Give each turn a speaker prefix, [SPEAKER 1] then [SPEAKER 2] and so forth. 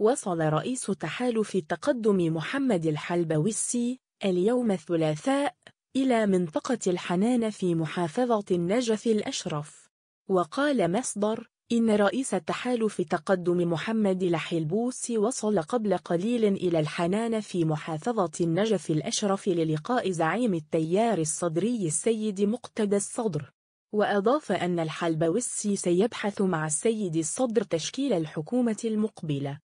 [SPEAKER 1] وصل رئيس تحالف التقدم محمد الحلبوسي اليوم الثلاثاء إلى منطقة الحنان في محافظة النجف الأشرف وقال مصدر إن رئيس التحالف تقدم محمد الحلبوسي وصل قبل قليل إلى الحنان في محافظة النجف الأشرف للقاء زعيم التيار الصدري السيد مقتدى الصدر وأضاف أن الحلبوسي سيبحث مع السيد الصدر تشكيل الحكومة المقبلة